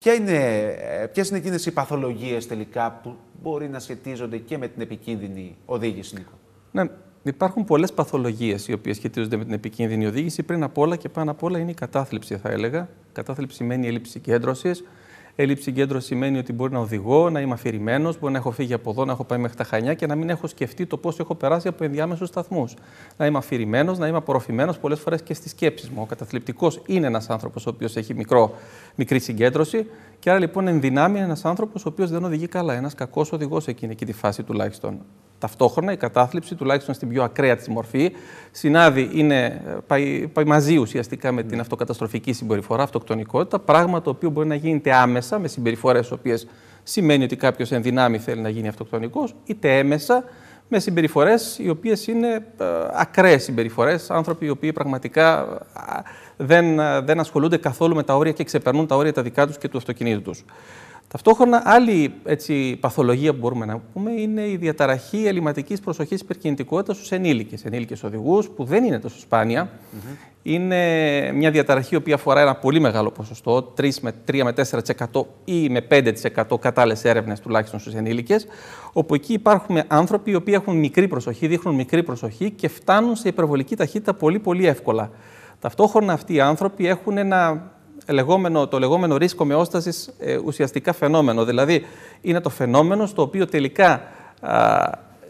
Ποια είναι, ε, ποιες είναι εκείνες οι παθολογίες τελικά που μπορεί να σχετίζονται και με την επικίνδυνη οδήγηση, Νίκο. Ναι, υπάρχουν πολλές παθολογίες οι οποίες σχετίζονται με την επικίνδυνη οδήγηση. Πριν απ' όλα και πάνω απ' όλα είναι η κατάθλιψη, θα έλεγα. κατάθλιψη σημαίνει έλλειψη κέντρωσης, Έλλειψη συγκέντρωση σημαίνει ότι μπορεί να οδηγώ, να είμαι αφηρημένος, μπορεί να έχω φύγει από εδώ, να έχω πάει μέχρι τα χανιά και να μην έχω σκεφτεί το πώς έχω περάσει από ενδιάμεσους σταθμούς. Να είμαι αφηρημένος, να είμαι απορροφημένος πολλές φορές και στι σκέψει μου. Ο καταθλιπτικός είναι ένας άνθρωπος ο οποίος έχει μικρό, μικρή συγκέντρωση και άρα λοιπόν ενδυνάμει ένας άνθρωπος ο οποίος δεν οδηγεί καλά. Ένας κακός οδηγός εκείνη, εκείνη τη φάση τουλάχιστον. Ταυτόχρονα η κατάθλιψη, τουλάχιστον στην πιο ακραία της μορφή, συνάδει, είναι, ε, πάει, πάει μαζί ουσιαστικά με την αυτοκαταστροφική συμπεριφορά, αυτοκτονικότητα, πράγμα το οποίο μπορεί να γίνεται άμεσα με συμπεριφορές οι οποίες σημαίνει ότι κάποιος εν δυνάμει θέλει να γίνει αυτοκτονικός, είτε έμεσα με συμπεριφορές οι οποίες είναι ε, ακραίες συμπεριφορές, άνθρωποι οι οποίοι πραγματικά ε, δεν, δεν ασχολούνται καθόλου με τα όρια και ξεπερνούν τα όρια τα δικά τους και του αυτοκινήτου τους. Ταυτόχρονα, άλλη έτσι, παθολογία που μπορούμε να πούμε είναι η διαταραχή ελληματικής προσοχής υπερκινητικότητας στους ενήλικες. Ενήλικες οδηγούς, που δεν είναι τόσο σπάνια. Mm Είναι μια διαταραχή που αφορά ένα πολύ μεγάλο ποσοστό, 3 με, 3 με 4% ή με 5% κατά άλλε έρευνες τουλάχιστον στους ενήλικες. Όπου εκεί υπάρχουν άνθρωποι οι οποίοι έχουν μικρή προσοχή, δείχνουν μικρή προσοχή και φτάνουν σε υπερβολική ταχύτητα πολύ, πολύ εύκολα. Ταυτόχρονα αυτοί οι άνθρωποι έχουν ένα λεγόμενο, το λεγόμενο ρίσκο με ε, ουσιαστικά φαινόμενο. Δηλαδή, είναι το φαινόμενο στο οποίο τελικά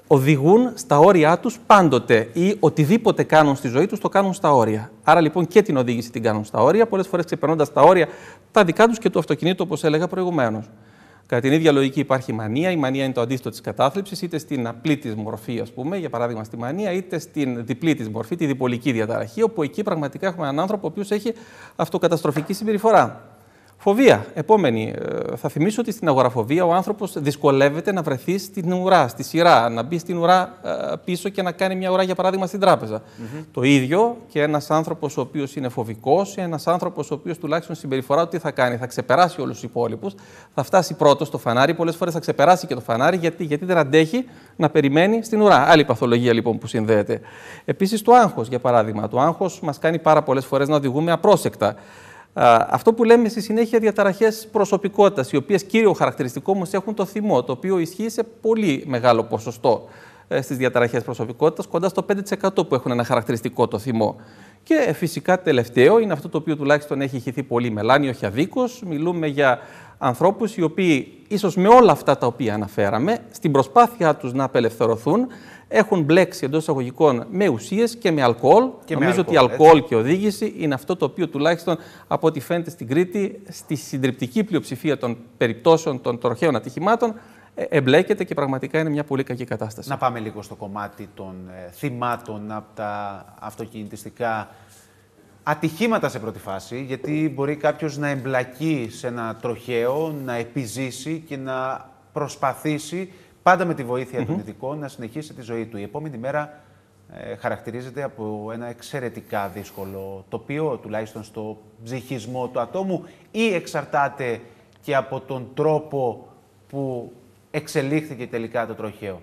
οδηγούν στα όρια τους πάντοτε ή οτιδήποτε κάνουν στη ζωή τους το κάνουν στα όρια. Άρα λοιπόν και την οδήγηση την κάνουν στα όρια, πολλές φορές ξεπερνώντας τα όρια τα δικά τους και του αυτοκινήτου όπως έλεγα προηγουμένως. Κατά την ίδια λογική υπάρχει η μανία. Η μανία είναι το αντίστοιχο της κατάθλιψης, είτε στην απλή της μορφή, ας πούμε, για παράδειγμα στη μανία, είτε στην διπλή της μορφή, τη διπολική διαταραχή, όπου εκεί πραγματικά έχουμε έναν άνθρωπο ο οποίος έχει αυτοκαταστροφική συμπεριφορά. Φοβία. Επόμενη. Ε, θα θυμίσω ότι στην αγοραφοβία ο άνθρωπος δυσκολεύεται να βρεθεί στην ουρά, στη σειρά, να μπει στην ουρά ε, πίσω και να κάνει μια ουρά, για παράδειγμα, στην τράπεζα. Το ίδιο και ένας άνθρωπος ο οποίος είναι φοβικός, ένας άνθρωπος ο οποίος τουλάχιστον συμπεριφορά του τι θα κάνει, θα ξεπεράσει όλους τους υπόλοιπους, θα φτάσει πρώτος στο φανάρι, πολλές φορές θα ξεπεράσει και το φανάρι, γιατί, γιατί δεν αντέχει να περιμένει στην ουρά. Άλλη παθολογία λοιπόν που συνδέεται. Επίσης το άγχος, για παράδειγμα. Το άγχος μας κάνει πάρα πολλές φορές να οδηγούμε απρόσεκτα. Αυτό που λέμε στη συνέχεια διαταραχές προσωπικότητας, οι οποίες κύριο χαρακτηριστικό όμως έχουν το θυμό, το οποίο ισχύει σε πολύ μεγάλο ποσοστό ε, στις διαταραχές προσωπικότητας, κοντά στο 5% που έχουν ένα χαρακτηριστικό το θυμό. Και φυσικά τελευταίο είναι αυτό το οποίο τουλάχιστον έχει ηχηθεί πολύ μελάνι, όχι αδίκως. Μιλούμε για ανθρώπους οι οποίοι ίσως με όλα αυτά τα οποία αναφέραμε, στην προσπάθειά τους να απελευθερωθούν, έχουν μπλέξει εντός εισαγωγικών με ουσίες και με αλκοόλ. Και Νομίζω ότι αλκοόλ και οδήγηση είναι αυτό το οποίο τουλάχιστον από ό,τι φαίνεται στην Κρήτη, στη συντριπτική πλειοψηφία των περιπτώσεων των τροχαίων ατυχημάτων, ε, εμπλέκεται και πραγματικά είναι μια πολύ κακή κατάσταση. Να πάμε λίγο στο κομμάτι των ε, θυμάτων από τα αυτοκινητιστικά ατυχήματα σε πρώτη φάση, γιατί μπορεί κάποιος να εμπλακεί σε ένα τροχαίο, να επιζήσει και να προσπαθήσει πάντα με τη βοήθεια mm -hmm. των ειδικών να συνεχίσει τη ζωή του. Η επόμενη μέρα ε, χαρακτηρίζεται από ένα εξαιρετικά δύσκολο τοπίο, τουλάχιστον στο ψυχισμό του ατόμου ή εξαρτάται και από τον τρόπο που εξελίχθηκε τελικά το τροχαίο.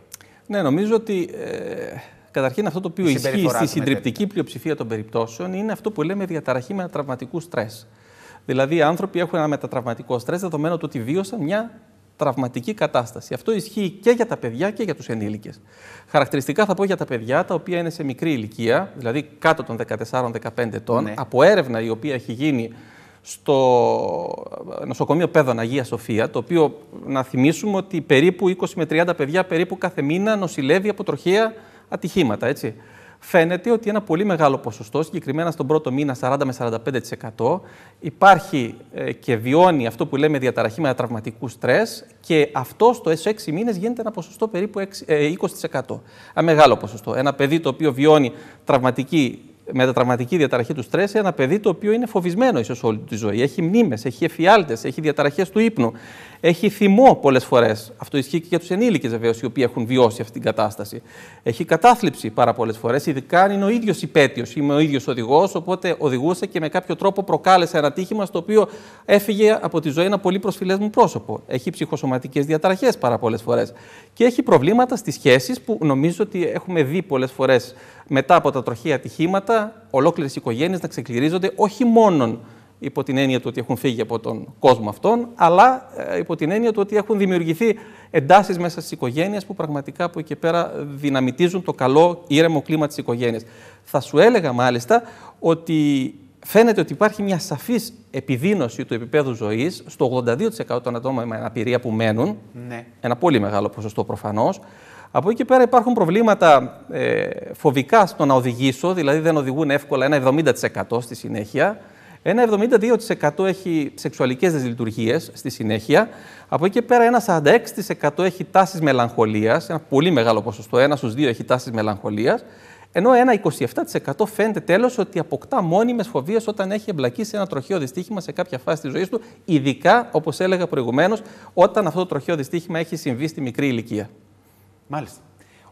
Ναι, νομίζω ότι ε, καταρχήν αυτό το οποίο ισχύει στη συντριπτική πλειοψηφία των περιπτώσεων είναι αυτό που λέμε διαταραχή μετατραυματικού στρες. Δηλαδή, οι άνθρωποι έχουν ένα μετατραυματικό στρες δεδομένου ότι βίωσαν μια τραυματική κατάσταση. Αυτό ισχύει και για τα παιδιά και για τους ενήλικες. Χαρακτηριστικά θα πω για τα παιδιά τα οποία είναι σε μικρή ηλικία, δηλαδή κάτω των 14-15 ετών, ναι. από έρευνα η οποία έχει γίνει στο νοσοκομείο Πέδων Αγία Σοφία, το οποίο να θυμίσουμε ότι περίπου 20 με 30 παιδιά περίπου κάθε μήνα νοσηλεύει από τροχαία ατυχήματα, έτσι. Φαίνεται ότι ένα πολύ μεγάλο ποσοστό, συγκεκριμένα στον πρώτο μήνα 40 με 45%, υπάρχει ε, και βιώνει αυτό που λέμε διαταραχή με τραυματικού στρες, και αυτό στο 6 μήνες γίνεται ένα ποσοστό περίπου 20%. Ε, ένα μεγάλο ποσοστό. Ένα παιδί το οποίο βιώνει τραυματική μετατραυματική διαταραχή του στρες ένα παιδί το οποίο είναι φοβισμένο ίσως όλη τη ζωή. Έχει μνήμες, έχει εφιάλτες, έχει διαταραχές του ύπνου. Έχει θυμό πολλές φορές. Αυτό ισχύει και για τους ενήλικες βεβαίως, οι οποίοι έχουν βιώσει αυτή την κατάσταση. Έχει κατάθλιψη πάρα πολλές φορές, ειδικά αν είναι ο ίδιος υπέτειος. Είμαι ο ίδιος οδηγός, οπότε οδηγούσε και με κάποιο τρόπο προκάλεσε ένα τύχημα στο οποίο έφυγε από τη ζωή ένα πολύ προσφυλές μου πρόσωπο. Έχει ψυχοσωματικές διαταραχές πάρα πολλές φορές. Και έχει προβλήματα στις σχέσεις που νομίζω ότι έχουμε δει πολλές φορές μετά από τα τροχαία ατυχήματα, ολόκληρες οικογένειες να ξεκληρίζονται όχι μόνον υπό την έννοια του ότι έχουν φύγει από τον κόσμο αυτόν, αλλά ε, υπό την έννοια του ότι έχουν δημιουργηθεί εντάσεις μέσα στις οικογένειες που πραγματικά από εκεί πέρα δυναμητίζουν το καλό ήρεμο κλίμα της οικογένειας. Θα σου έλεγα μάλιστα ότι φαίνεται ότι υπάρχει μια σαφής επιδείνωση του επίπεδου ζωής στο 82% των ατόμων με αναπηρία που μένουν, ναι. ένα πολύ μεγάλο ποσοστό προφανώς, από εκεί και πέρα υπάρχουν προβλήματα ε, φοβικά στο να οδηγήσω, δηλαδή δεν οδηγούν εύκολα ένα 70% στη συνέχεια. Ένα 72% έχει σεξουαλικές δυσλειτουργίες στη συνέχεια. Από εκεί και πέρα ένα 46% έχει τάσεις μελαγχολίας, ένα πολύ μεγάλο ποσοστό, ένα στους δύο έχει τάσεις μελαγχολίας. Ενώ ένα 27% φαίνεται τέλος ότι αποκτά μόνιμες φοβίες όταν έχει εμπλακεί σε ένα τροχαίο δυστύχημα σε κάποια φάση της ζωής του, ειδικά όπως έλεγα προηγουμένως, όταν αυτό το τροχαίο δυστύχημα έχει συμβεί στη μικρή ηλικία. Μάλιστα.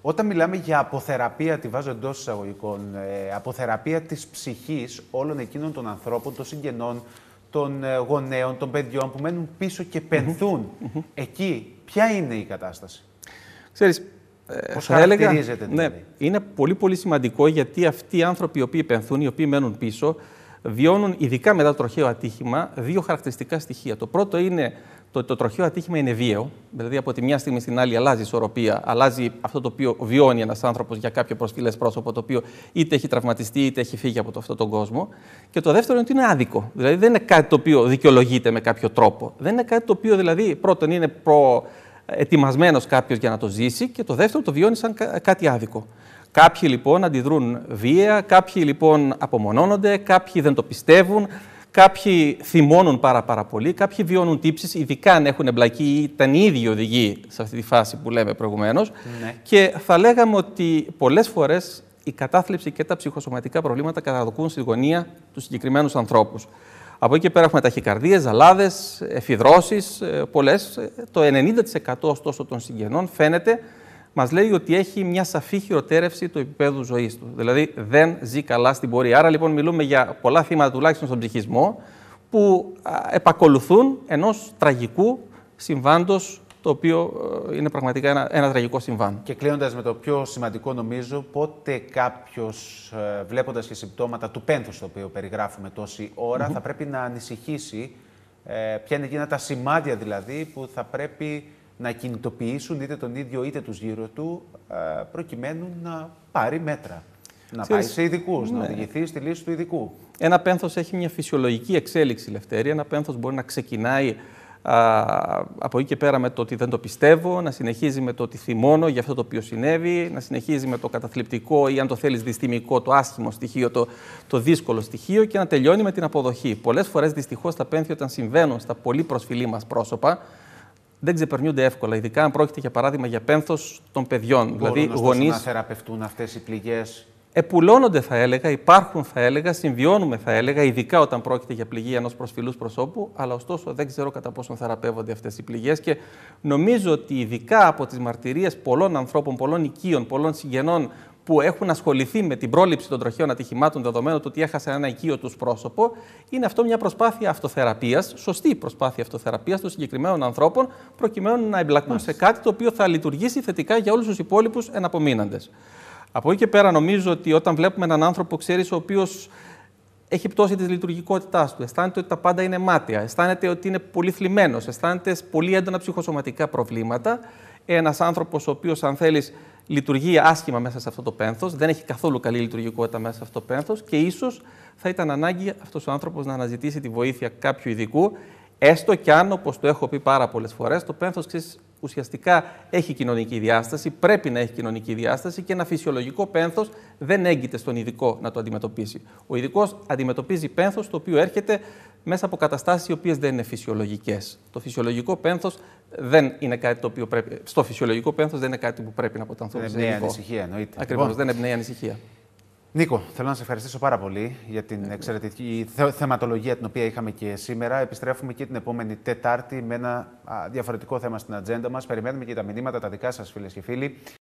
Όταν μιλάμε για αποθεραπεία, τη βάζω εντός εισαγωγικών, ε, αποθεραπεία της ψυχής όλων εκείνων των ανθρώπων, των συγγενών, των ε, γονέων, των παιδιών που μένουν πίσω και πενθουν Εκεί, ποια είναι η κατάσταση. Ξέρεις, ε, Πώς θα έλεγα, ναι, δηλαδή? είναι πολύ πολύ σημαντικό γιατί αυτοί οι άνθρωποι οι οποίοι πενθούν, οι οποίοι μένουν πίσω, βιώνουν ειδικά μετά το τροχαίο ατύχημα δύο χαρακτηριστικά στοιχεία. Το πρώτο είναι το ότι το τροχαίο ατύχημα είναι βίαιο, δηλαδή από τη μια στιγμή στην άλλη αλλάζει η ισορροπία, αλλάζει αυτό το οποίο βιώνει ένας άνθρωπος για κάποιο προσφυλές πρόσωπο, το οποίο είτε έχει τραυματιστεί είτε έχει φύγει από το, αυτόν τον κόσμο. Και το δεύτερο είναι ότι είναι άδικο. Δηλαδή δεν είναι κάτι το οποίο δικαιολογείται με κάποιο τρόπο. Δεν είναι κάτι το οποίο δηλαδή πρώτον είναι προετοιμασμένο κάποιος για να το ζήσει και το δεύτερο το βιώνει σαν κάτι άδικο. Κάποιοι λοιπόν αντιδρούν βία, κάποιοι λοιπόν απομονώνονται, κάποιοι δεν το πιστεύουν, Κάποιοι θυμώνουν πάρα, πάρα πολύ, κάποιοι βιώνουν τύψεις, ειδικά αν έχουν εμπλακεί ή ήταν οι ίδιοι οδηγοί σε αυτή τη φάση που λέμε προηγουμένως. Ναι. Και θα λέγαμε ότι πολλές φορές η κατάθλιψη και τα ψυχοσωματικά προβλήματα καταδοκούν στη γωνία τους συγκεκριμένους ανθρώπους. Από εκεί και πέρα έχουμε ταχυκαρδίες, ζαλάδες, εφιδρώσεις, ε, πολλές. Ε, το 90% ωστόσο των συγγενών φαίνεται μας λέει ότι έχει μια σαφή χειροτέρευση του επίπεδου ζωής του. Δηλαδή δεν ζει καλά στην πορεία. Άρα λοιπόν μιλούμε για πολλά θύματα, τουλάχιστον στον ψυχισμό, που επακολουθούν ενός τραγικού συμβάντος το οποίο ε, είναι πραγματικά ένα, ένα τραγικό συμβάν. Και κλείνοντας με το πιο σημαντικό, νομίζω, πότε κάποιος, ε, βλέποντας και συμπτώματα του πένθους το οποίο περιγράφουμε τόση ώρα, θα πρέπει να ανησυχήσει. Ε, ποια είναι εκείνα τα σημάδια δηλαδή που θα πρέπει να κινητοποιήσουν είτε τον ίδιο είτε τους γύρω του ε, προκειμένου να πάρει μέτρα. Να πάει σε ειδικούς, να ναι. οδηγηθεί στη λύση του ειδικού. Ένα πένθος έχει μια φυσιολογική εξέλιξη, Λευτέρη. Ένα πένθος μπορεί να ξεκινάει α, από εκεί και πέρα με το ότι δεν το πιστεύω, να συνεχίζει με το ότι θυμώνω για αυτό το οποίο συνέβη, να συνεχίζει με το καταθλιπτικό ή, αν το θέλεις, δυστημικό, το άσχημο στοιχείο, το, το δύσκολο στοιχείο και να τελειώνει με την αποδοχή. Πολλές φορές, δυστυχώς, τα πένθη, όταν συμβαίνουν στα πολύ προσφυλή μας πρόσωπα, δεν ξεπερνιούνται εύκολα. Ειδικά αν πρόκειται για παράδειγμα για πένθος των παιδιών. Μπορούν δηλαδή, γονείς. να θεραπευτούν αυτές οι πληγές. Επουλώνονται, θα έλεγα, υπάρχουν, θα έλεγα, συμβιώνουμε, θα έλεγα, ειδικά όταν πρόκειται για πληγή ενός προσφυλού προσώπου. Αλλά ωστόσο δεν ξέρω κατά πόσο θεραπεύονται αυτές οι πληγές. Και νομίζω ότι ειδικά από τις μαρτυρίες πολλών ανθρώπων, πολλών οικείων, πολλών συγγενών που έχουν ασχοληθεί με την πρόληψη των τροχαίων ατυχημάτων, δεδομένου του ότι έχασαν ένα οικείο τους πρόσωπο, είναι αυτό μια προσπάθεια αυτοθεραπείας, σωστή προσπάθεια αυτοθεραπείας των συγκεκριμένων ανθρώπων, προκειμένου να εμπλακούν σε κάτι το οποίο θα λειτουργήσει θετικά για όλους τους υπόλοιπους εναπομείναντες. Από εκεί και πέρα, νομίζω ότι όταν βλέπουμε έναν άνθρωπο, ξέρεις, ο οποίος έχει πτώσει τη λειτουργικότητά του. Αισθάνεται ότι τα πάντα είναι μάτια. Αισθάνεται ότι είναι πολύ θλιμμένος. Αισθάνεται πολύ έντονα ψυχοσωματικά προβλήματα. Ένας άνθρωπος, ο οποίος, αν θέλεις, λειτουργεί άσχημα μέσα σε αυτό το πένθος, δεν έχει καθόλου καλή λειτουργικότητα μέσα σε αυτό το πένθος και ίσως θα ήταν ανάγκη αυτός ο άνθρωπος να αναζητήσει τη βοήθεια κάποιου ειδικού, έστω κι αν, όπως το έχω πει πάρα πολλές φορές, το πένθος ουσιαστικά έχει κοινωνική διάσταση, πρέπει να έχει κοινωνική διάσταση και ένα φυσιολογικό πένθος δεν έγκυται στον ειδικό να το αντιμετωπίσει. Ο ειδικός αντιμετωπίζει πένθος, το οποίο έρχεται μέσα από καταστάσεις οι οποίες δεν είναι φυσιολογικές. Το φυσιολογικό πένθος δεν είναι κάτι το οποίο πρέπει. Στο φυσιολογικό πένθος δεν είναι κάτι που πρέπει να αποτανθούν. Λοιπόν, δεν εμπνέει ανησυχία, εννοείται. Ακριβώς, δεν εμπνέει ανησυχία. Νίκο, θέλω να σε ευχαριστήσω πάρα πολύ για την εξαιρετική θεματολογία την οποία είχαμε και σήμερα. Επιστρέφουμε και την επόμενη Τετάρτη με ένα διαφορετικό θέμα στην ατζέντα μας. Περιμένουμε και τα μηνύματα, τα δικά σας φίλες και φίλοι.